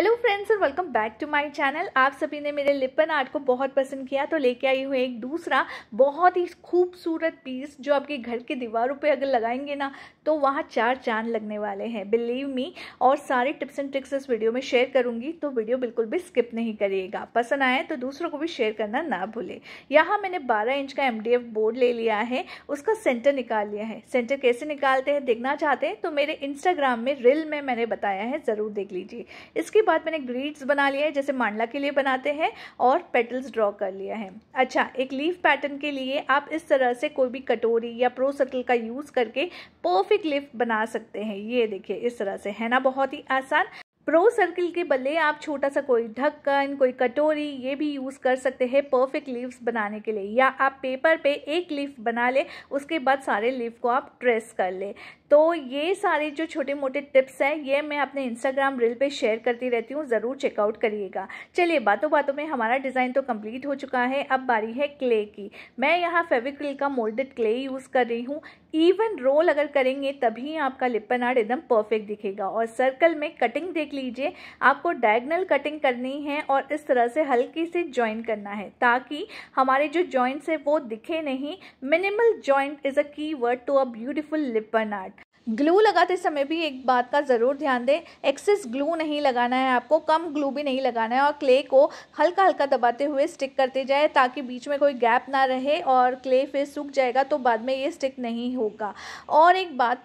Hello friends और welcome back to my channel आप सभी ने मेरे लिपन आर्ट को बहुत पसंद किया तो लेके आई हूँ एक दूसरा बहुत ही खूबसूरत पीस जो आपके घर के दीवारों पे अगर लगाएंगे ना तो वहाँ चार चांद लगने वाले हैं बिलीव मी और सारे टिप्स एंड ट्रिक्स इस वीडियो में शेयर करूँगी तो वीडियो बिल्कुल भी स्किप नहीं करिएगा पसंद आए तो दूसरों को भी शेयर करना ना भूले यहाँ मैंने बारह इंच का एम बोर्ड ले लिया है उसका सेंटर निकाल लिया है सेंटर कैसे निकालते हैं देखना चाहते हैं तो मेरे इंस्टाग्राम में रिल में मैंने बताया है ज़रूर देख लीजिए इसके बाद मैंने ग्रीड्स बना लिए हैं जैसे मांडला के लिए बनाते हैं और पेटल्स ड्रॉ कर लिया है अच्छा एक लीफ पैटर्न के लिए आप इस तरह से कोई भी कटोरी या प्रो सटल का यूज़ करके परफेक्ट लीफ बना सकते हैं ये देखिए इस तरह से है ना बहुत ही आसान प्रो सर्किल के बल्ले आप छोटा सा कोई ढक्कन कोई कटोरी ये भी यूज़ कर सकते हैं परफेक्ट लीव्स बनाने के लिए या आप पेपर पे एक लीफ बना ले उसके बाद सारे लीफ को आप ट्रेस कर ले तो ये सारे जो छोटे मोटे टिप्स हैं ये मैं अपने इंस्टाग्राम रील पे शेयर करती रहती हूँ ज़रूर चेकआउट करिएगा चलिए बातों बातों में हमारा डिज़ाइन तो कंप्लीट हो चुका है अब बारी है क्ले की मैं यहाँ फेविक्रिल का मोल्डेड क्ले यूज़ कर रही हूँ इवन रोल अगर करेंगे तभी आपका लिपन आर्ट एकदम परफेक्ट दिखेगा और सर्कल में कटिंग देख लीजिए आपको डायगनल कटिंग करनी है और इस तरह से हल्की से ज्वाइन करना है ताकि हमारे जो जॉइंट्स है वो दिखे नहीं minimal joint is a key word to a beautiful Lippan art glue लगाते समय भी एक बात का ज़रूर ध्यान दें एक्सेस ग्लू नहीं लगाना है आपको कम ग्लू भी नहीं लगाना है और क्ले को हल्का हल्का दबाते हुए स्टिक करते जाए ताकि बीच में कोई गैप ना रहे और क्ले फिर सूख जाएगा तो बाद में ये स्टिक नहीं होगा और एक बात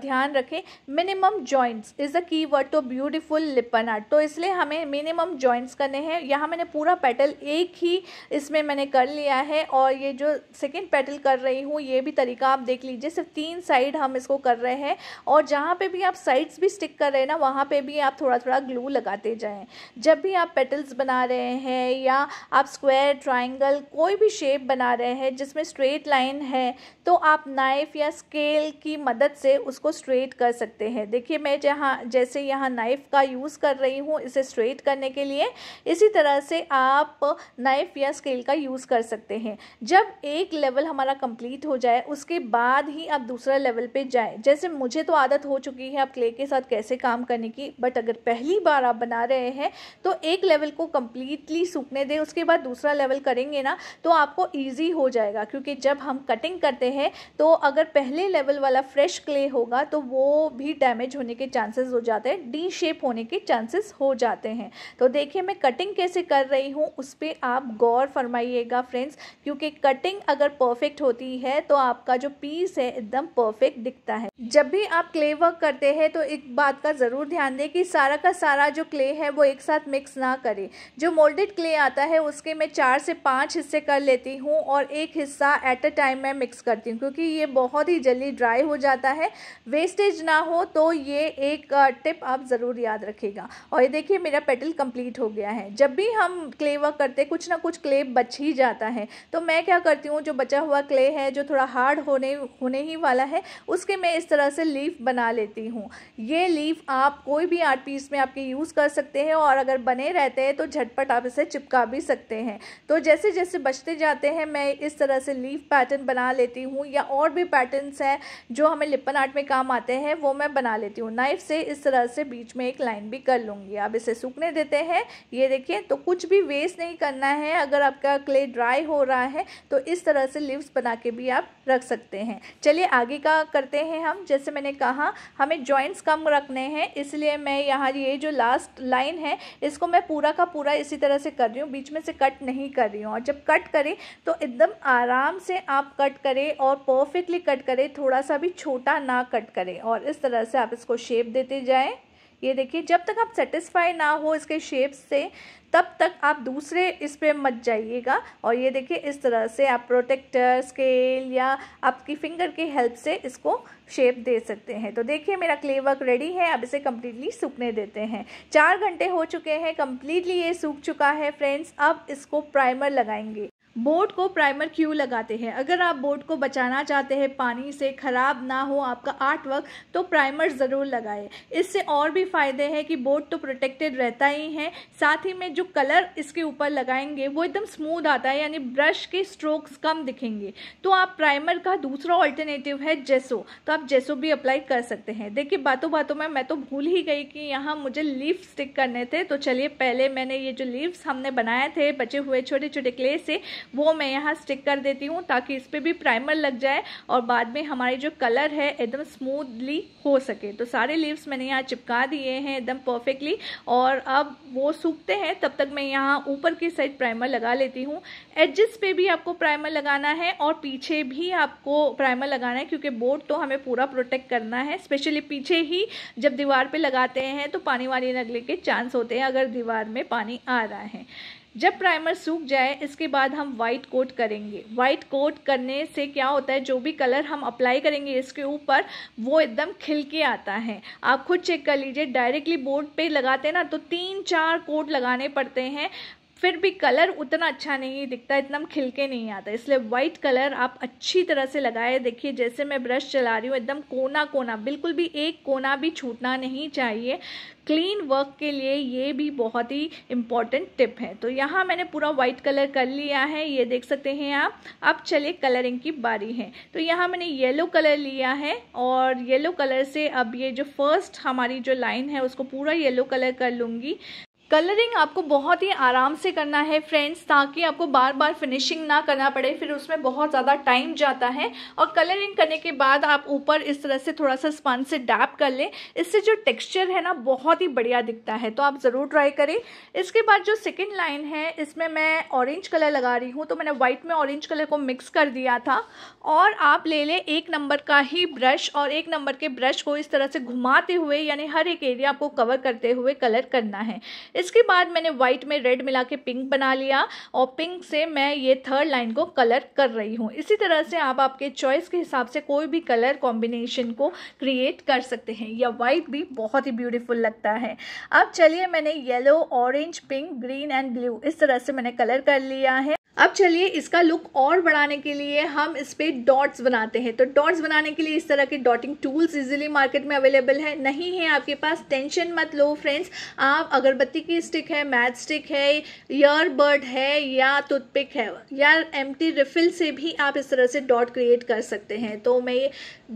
ध्यान रखें minimum joints is a key word to beautiful Lippan art तो इसलिए हमें मिनिमम जॉइंट्स करने हैं यहाँ मैंने पूरा पेटल एक ही इसमें मैंने कर लिया है और ये जो सेकेंड पेटल कर रही हूँ ये भी तरीका आप देख लीजिए सिर्फ तीन साइड हम इसको कर रहे हैं है और जहाँ पे भी आप साइड्स भी स्टिक कर रहे हैं ना वहाँ पे भी आप थोड़ा थोड़ा ग्लू लगाते जाएं जब भी आप पेटल्स बना रहे हैं या आप स्क्वायर ट्राइंगल कोई भी शेप बना रहे हैं जिसमें स्ट्रेट लाइन है तो आप नाइफ़ या स्केल की मदद से उसको स्ट्रेट कर सकते हैं देखिए मैं जहाँ जैसे यहाँ नाइफ़ का यूज़ कर रही हूँ इसे स्ट्रेट करने के लिए इसी तरह से आप नाइफ़ या स्केल का यूज़ कर सकते हैं जब एक लेवल हमारा कंप्लीट हो जाए उसके बाद ही आप दूसरा लेवल पे जाएं जैसे मुझे तो आदत हो चुकी है आप क्ले के साथ कैसे काम करने की बट अगर पहली बार आप बना रहे हैं तो एक लेवल को कम्प्लीटली सूखने दें उसके बाद दूसरा लेवल करेंगे ना तो आपको ईजी हो जाएगा क्योंकि जब हम कटिंग करते हैं तो अगर पहले लेवल वाला फ्रेश क्ले होगा तो वो भी डैमेज होने के चांसेस हो जाते हैं डी शेप होने के चांसेस हो जाते हैं तो देखिए मैं कटिंग कैसे कर रही हूँ उस पर आप गौर फरमाइएगा फ्रेंड्स क्योंकि कटिंग अगर परफेक्ट होती है तो आपका जो पीस है एकदम परफेक्ट दिखता है जब भी आप क्ले वर्क करते हैं तो एक बात का ज़रूर ध्यान दें कि सारा का सारा जो क्ले है वो एक साथ मिक्स ना करें जो मोल्डेड क्ले आता है उसके मैं चार से पाँच हिस्से कर लेती हूँ और एक हिस्सा एट अ टाइम मैं मिक्स करती हूँ क्योंकि ये बहुत ही जल्दी ड्राई हो जाता है वेस्टेज ना हो तो ये एक टिप आप ज़रूर याद रखेगा और ये देखिए मेरा पेटल कम्प्लीट हो गया है जब भी हम क्ले वर्क करते कुछ ना कुछ क्ले बच ही जाता है तो मैं क्या करती हूँ जो बचा हुआ क्ले है जो थोड़ा हार्ड होने होने ही वाला है उसके मैं इस तरह तरह से लीफ बना लेती हूँ ये लीफ आप कोई भी आर्ट पीस में आपके यूज़ कर सकते हैं और अगर बने रहते हैं तो झटपट आप इसे चिपका भी सकते हैं तो जैसे जैसे बचते जाते हैं मैं इस तरह से लीफ पैटर्न बना लेती हूँ या और भी पैटर्नस हैं जो हमें लिपन आर्ट में काम आते हैं वो मैं बना लेती हूँ नाइफ से इस तरह से बीच में एक लाइन भी कर लूँगी आप इसे सूखने देते हैं ये देखिए तो कुछ भी वेस्ट नहीं करना है अगर आपका क्ले ड्राई हो रहा है तो इस तरह से लीव्स बना के भी आप रख सकते हैं चलिए आगे का करते हैं हम जैसे मैंने कहा हमें जॉइंट्स कम रखने हैं इसलिए मैं यहाँ ये जो लास्ट लाइन है इसको मैं पूरा का पूरा इसी तरह से कर रही हूँ बीच में से कट नहीं कर रही हूँ और जब कट करें तो एकदम आराम से आप कट करें और परफेक्टली कट करें थोड़ा सा भी छोटा ना कट करें और इस तरह से आप इसको शेप देते जाएँ ये देखिए जब तक आप सेटिस्फाई ना हो इसके शेप से तब तक आप दूसरे इस पर मत जाइएगा और ये देखिए इस तरह से आप प्रोटेक्टर स्केल या आपकी फिंगर की हेल्प से इसको शेप दे सकते हैं तो देखिए मेरा क्ले वर्क रेडी है अब इसे कम्प्लीटली सूखने देते हैं चार घंटे हो चुके हैं कम्प्लीटली ये सूख चुका है फ्रेंड्स अब इसको प्राइमर लगाएंगे बोट को प्राइमर क्यों लगाते हैं अगर आप बोट को बचाना चाहते हैं पानी से ख़राब ना हो आपका आर्ट वर्क तो प्राइमर ज़रूर लगाएं इससे और भी फ़ायदे हैं कि बोट तो प्रोटेक्टेड रहता ही है साथ ही में जो कलर इसके ऊपर लगाएंगे वो एकदम स्मूथ आता है यानी ब्रश के स्ट्रोक्स कम दिखेंगे तो आप प्राइमर का दूसरा ऑल्टरनेटिव है जेसो तो आप जेसो भी अप्लाई कर सकते हैं देखिए बातों बातों में मैं तो भूल ही गई कि यहाँ मुझे लीव स्टिक करने थे तो चलिए पहले मैंने ये जो लीव्स हमने बनाए थे बचे हुए छोटे छोटे क्ले से वो मैं यहाँ स्टिक कर देती हूँ ताकि इस पर भी प्राइमर लग जाए और बाद में हमारे जो कलर है एकदम स्मूथली हो सके तो सारे लीव्स मैंने यहाँ चिपका दिए हैं एकदम परफेक्टली और अब वो सूखते हैं तब तक मैं यहाँ ऊपर की साइड प्राइमर लगा लेती हूँ एडजस्ट पे भी आपको प्राइमर लगाना है और पीछे भी आपको प्राइमर लगाना है क्योंकि बोर्ड तो हमें पूरा प्रोटेक्ट करना है स्पेशली पीछे ही जब दीवार पे लगाते हैं तो पानी वानी लगने के चांस होते हैं अगर दीवार में पानी आ रहा है जब प्राइमर सूख जाए इसके बाद हम वाइट कोट करेंगे वाइट कोट करने से क्या होता है जो भी कलर हम अप्लाई करेंगे इसके ऊपर वो एकदम खिल के आता है आप खुद चेक कर लीजिए डायरेक्टली बोर्ड पे लगाते हैं ना तो तीन चार कोट लगाने पड़ते हैं फिर भी कलर उतना अच्छा नहीं दिखता इतना खिल के नहीं आता इसलिए वाइट कलर आप अच्छी तरह से लगाए देखिए जैसे मैं ब्रश चला रही हूँ एकदम कोना कोना बिल्कुल भी एक कोना भी छूटना नहीं चाहिए क्लीन वर्क के लिए ये भी बहुत ही इम्पॉर्टेंट टिप है तो यहाँ मैंने पूरा वाइट कलर कर लिया है ये देख सकते हैं आप अब चलिए कलरिंग की बारी है तो यहाँ मैंने येलो कलर लिया है और येलो कलर से अब ये जो फर्स्ट हमारी जो लाइन है उसको पूरा येलो कलर कर लूँगी कलरिंग आपको बहुत ही आराम से करना है फ्रेंड्स ताकि आपको बार बार फिनिशिंग ना करना पड़े फिर उसमें बहुत ज़्यादा टाइम जाता है और कलरिंग करने के बाद आप ऊपर इस तरह से थोड़ा सा स्पन से डैप कर लें इससे जो टेक्सचर है ना बहुत ही बढ़िया दिखता है तो आप ज़रूर ट्राई करें इसके बाद जो सेकेंड लाइन है इसमें मैं ऑरेंज कलर लगा रही हूँ तो मैंने वाइट में ऑरेंज कलर को मिक्स कर दिया था और आप ले लें एक नंबर का ही ब्रश और एक नंबर के ब्रश को इस तरह से घुमाते हुए यानी हर एक एरिया आपको कवर करते हुए कलर करना है इसके बाद मैंने व्हाइट में रेड मिला के पिंक बना लिया और पिंक से मैं ये थर्ड लाइन को कलर कर रही हूँ इसी तरह से आप आपके चॉइस के हिसाब से कोई भी कलर कॉम्बिनेशन को क्रिएट कर सकते हैं या वाइट भी बहुत ही ब्यूटीफुल लगता है अब चलिए मैंने yellow orange pink green and blue इस तरह से मैंने कलर कर लिया है अब चलिए इसका लुक और बढ़ाने के लिए हम इस पर डॉट्स बनाते हैं तो डॉट्स बनाने के लिए इस तरह के डॉटिंग टूल्स इजीली मार्केट में अवेलेबल है नहीं है आपके पास टेंशन मत लो फ्रेंड्स आप अगरबत्ती की स्टिक है मैच स्टिक है ईयर बर्ड है या टूथपिक है या एम रिफिल से भी आप इस तरह से डॉट क्रिएट कर सकते हैं तो मैं ये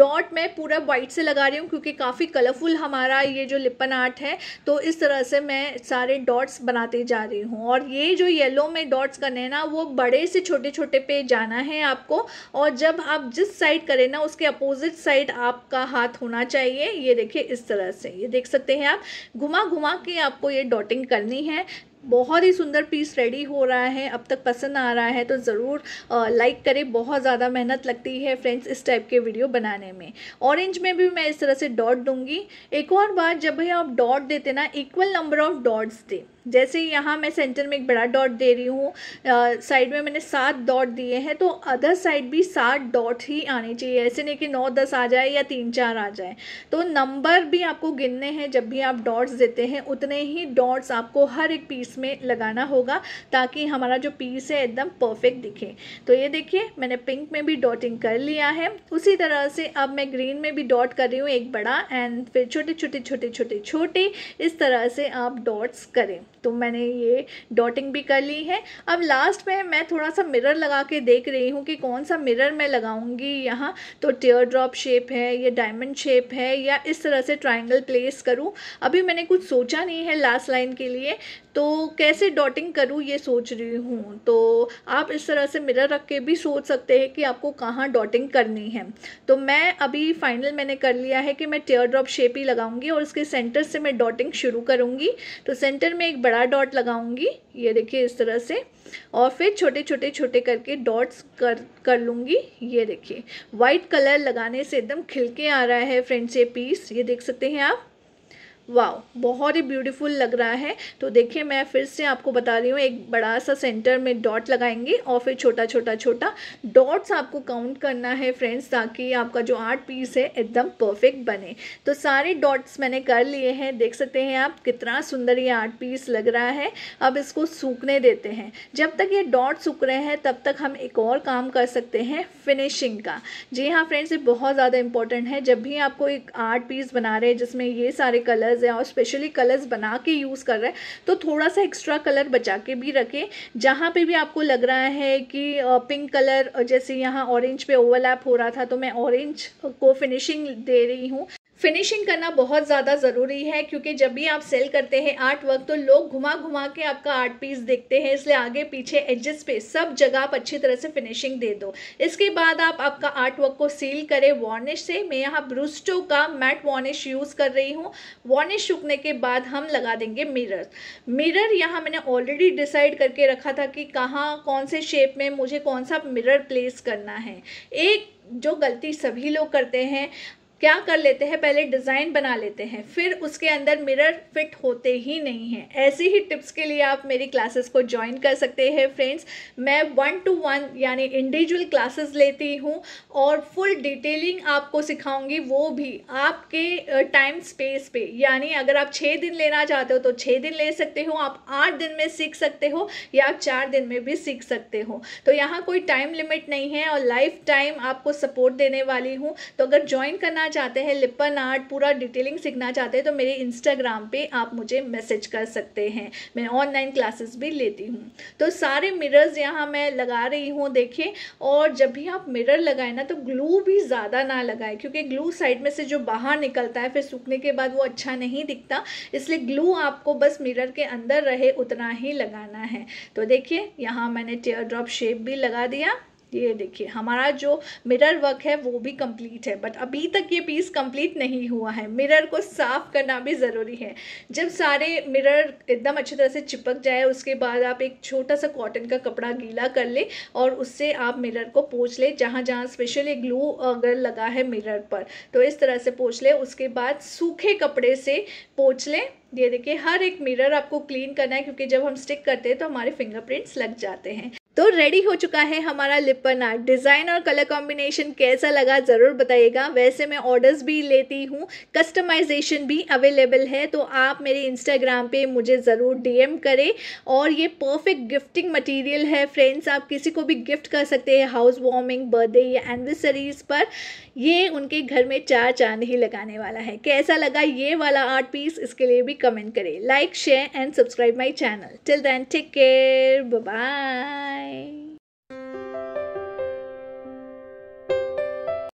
डॉट मैं पूरा वाइट से लगा रही हूँ क्योंकि काफ़ी कलरफुल हमारा ये जो लिपन आर्ट है तो इस तरह से मैं सारे डॉट्स बनाती जा रही हूँ और ये जो येलो में डॉट्स करने ना वो बड़े से छोटे छोटे पे जाना है आपको और जब आप जिस साइड करें ना उसके अपोजिट साइड आपका हाथ होना चाहिए ये देखिए इस तरह से ये देख सकते हैं आप घुमा घुमा के आपको ये डॉट कटिंग करनी है बहुत ही सुंदर पीस रेडी हो रहा है अब तक पसंद आ रहा है तो ज़रूर लाइक करें बहुत ज़्यादा मेहनत लगती है फ्रेंड्स इस टाइप के वीडियो बनाने में ऑरेंज में भी मैं इस तरह से डॉट दूंगी एक और बार जब भी आप डॉट देते ना इक्वल नंबर ऑफ डॉट्स दे जैसे यहाँ मैं सेंटर में एक बड़ा डॉट दे रही हूँ साइड में मैंने सात डॉट दिए हैं तो अदर साइड भी सात डॉट ही आने चाहिए ऐसे नहीं कि नौ दस आ जाए या तीन चार आ जाए तो नंबर भी आपको गिनने हैं जब भी आप डॉट्स देते हैं उतने ही डॉट्स आपको हर एक पीस इसमें में लगाना होगा ताकि हमारा जो पीस है एकदम परफेक्ट दिखे तो ये देखिए मैंने पिंक में भी डॉटिंग कर लिया है उसी तरह से अब मैं ग्रीन में भी डॉट कर रही हूँ एक बड़ा एंड फिर छोटे छोटे छोटे छोटे छोटे इस तरह से आप डॉट्स करें तो मैंने ये डॉटिंग भी कर ली है अब लास्ट में मैं थोड़ा सा मिरर लगा के देख रही हूँ कि कौन सा मिरर मैं लगाऊंगी यहाँ तो टेयर ड्रॉप शेप है या डायमंड शेप है या इस तरह से ट्राइंगल प्लेस करूँ अभी मैंने कुछ सोचा नहीं है लास्ट लाइन के लिए तो कैसे डॉटिंग करूँ ये सोच रही हूँ तो आप इस तरह से मिरर रख के भी सोच सकते हैं कि आपको कहाँ डॉटिंग करनी है तो मैं अभी फाइनल मैंने कर लिया है कि मैं टेयर ड्रॉप शेप ही लगाऊंगी और उसके सेंटर से मैं डॉटिंग शुरू करूँगी तो सेंटर में एक बड़ा डॉट लगाऊंगी ये देखिए इस तरह से और फिर छोटे छोटे छोटे करके डॉट्स कर कर लूँगी ये देखिए वाइट कलर लगाने से एकदम खिलके आ रहा है फ्रेंड्स ये पीस ये देख सकते हैं आप वाह बहुत ही ब्यूटीफुल लग रहा है तो देखिए मैं फिर से आपको बता रही हूँ एक बड़ा सा सेंटर में डॉट लगाएंगे और फिर छोटा छोटा छोटा डॉट्स आपको काउंट करना है फ्रेंड्स ताकि आपका जो आर्ट पीस है एकदम परफेक्ट बने तो सारे डॉट्स मैंने कर लिए हैं देख सकते हैं आप कितना सुंदर ये आर्ट पीस लग रहा है अब इसको सूखने देते हैं जब तक ये डॉट सूख रहे हैं तब तक हम एक और काम कर सकते हैं फिनिशिंग का जी हाँ फ्रेंड्स ये बहुत ज़्यादा इंपॉर्टेंट है जब भी आपको एक आर्ट पीस बना रहे हैं जिसमें ये सारे कलर कलर्स हैं और स्पेशली कलर्स बना के यूज़ कर रहे हैं तो थोड़ा सा एक्स्ट्रा कलर बचा के भी रखें जहाँ पे भी आपको लग रहा है कि पिंक कलर जैसे यहाँ ऑरेंज पे ओवरलैप हो रहा था तो मैं ऑरेंज को फिनिशिंग दे रही हूँ फिनिशिंग करना बहुत ज़्यादा ज़रूरी है क्योंकि जब भी आप सेल करते हैं आर्ट वर्क तो लोग घुमा घुमा के आपका आर्ट पीस देखते हैं इसलिए आगे पीछे एडजस्ट पे सब जगह आप अच्छी तरह से फिनिशिंग दे दो इसके बाद आप आपका आर्ट वर्क को सील करें वार्निश से मैं यहाँ ब्रूस्टो का मैट वार्निश यूज़ कर रही हूँ वार्निश सूखने के बाद हम लगा देंगे मिरर मिरर यहाँ मैंने ऑलरेडी डिसाइड करके रखा था कि कहाँ कौन से शेप में मुझे कौन सा मिरर प्लेस करना है एक जो गलती सभी लोग करते हैं क्या कर लेते हैं पहले डिज़ाइन बना लेते हैं फिर उसके अंदर मिरर फिट होते ही नहीं हैं ऐसी ही टिप्स के लिए आप मेरी क्लासेस को ज्वाइन कर सकते हैं फ्रेंड्स मैं वन टू वन यानी इंडिविजुअल क्लासेस लेती हूँ और फुल डिटेलिंग आपको सिखाऊंगी वो भी आपके टाइम स्पेस पे यानी अगर आप छः दिन लेना चाहते हो तो छः दिन ले सकते हो आप आठ दिन में सीख सकते हो या आप चार दिन में भी सीख सकते हो तो यहाँ कोई टाइम लिमिट नहीं है और लाइफ टाइम आपको सपोर्ट देने वाली हूँ तो अगर ज्वाइन करना चाहते हैं लिपन आर्ट पूरा डिटेलिंग सीखना चाहते हैं तो मेरे इंस्टाग्राम पे आप मुझे मैसेज कर सकते हैं मैं ऑनलाइन क्लासेस भी लेती हूँ तो सारे मिरर्स यहाँ मैं लगा रही हूँ देखिए और जब भी आप मिरर लगाएं ना तो ग्लू भी ज़्यादा ना लगाएं क्योंकि ग्लू साइड में से जो बाहर निकलता है फिर सूखने के बाद वो अच्छा नहीं दिखता इसलिए ग्लू आपको बस मिरर के अंदर रहे उतना ही लगाना है तो देखिए यहाँ मैंने टेयर ड्रॉप शेप भी लगा दिया ये देखिए हमारा जो मिरर वर्क है वो भी कंप्लीट है बट अभी तक ये पीस कंप्लीट नहीं हुआ है मिरर को साफ़ करना भी ज़रूरी है जब सारे मिरर एकदम अच्छी तरह से चिपक जाए उसके बाद आप एक छोटा सा कॉटन का कपड़ा गीला कर ले और उससे आप मिरर को पोछ ले जहाँ जहाँ स्पेशली ग्लू अगर लगा है मिरर पर तो इस तरह से पोछ ले उसके बाद सूखे कपड़े से पोछ लें ये देखिए हर एक मिरर आपको क्लीन करना है क्योंकि जब हम स्टिक करते हैं तो हमारे फिंगरप्रिंट्स लग जाते हैं तो रेडी हो चुका है हमारा लिपन आर्ट डिज़ाइन और कलर कॉम्बिनेशन कैसा लगा ज़रूर बताइएगा वैसे मैं ऑर्डर्स भी लेती हूँ कस्टमाइजेशन भी अवेलेबल है तो आप मेरे इंस्टाग्राम पे मुझे ज़रूर डीएम करें और ये परफेक्ट गिफ्टिंग मटेरियल है फ्रेंड्स आप किसी को भी गिफ्ट कर सकते हैं हाउस वार्मिंग बर्थडे या एनिवर्सरीज पर ये उनके घर में चार चांद ही लगाने वाला है कैसा लगा ये वाला आर्ट पीस इसके लिए भी कमेंट करें like share and subscribe my channel till then take care bye Bye.